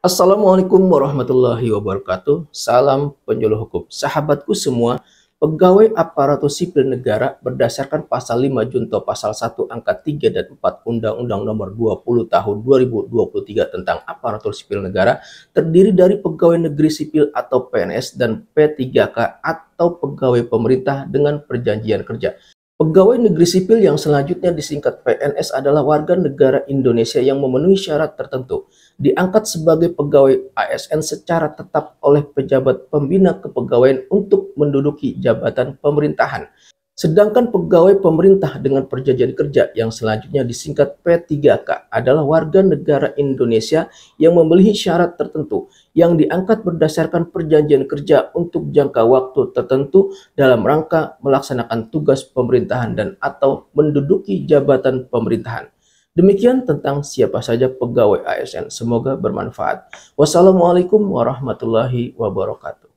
Assalamualaikum warahmatullahi wabarakatuh. Salam penyuluh hukum. Sahabatku semua, pegawai aparatur sipil negara berdasarkan pasal 5 junto pasal 1 angka 3 dan 4 Undang-Undang Nomor 20 Tahun 2023 tentang Aparatur Sipil Negara terdiri dari pegawai negeri sipil atau PNS dan P3K atau pegawai pemerintah dengan perjanjian kerja. Pegawai negeri sipil yang selanjutnya disingkat PNS adalah warga negara Indonesia yang memenuhi syarat tertentu, diangkat sebagai pegawai ASN secara tetap oleh pejabat pembina kepegawaian untuk menduduki jabatan pemerintahan. Sedangkan pegawai pemerintah dengan perjanjian kerja yang selanjutnya disingkat P3K adalah warga negara Indonesia yang memiliki syarat tertentu yang diangkat berdasarkan perjanjian kerja untuk jangka waktu tertentu dalam rangka melaksanakan tugas pemerintahan dan atau menduduki jabatan pemerintahan. Demikian tentang siapa saja pegawai ASN. Semoga bermanfaat. Wassalamualaikum warahmatullahi wabarakatuh.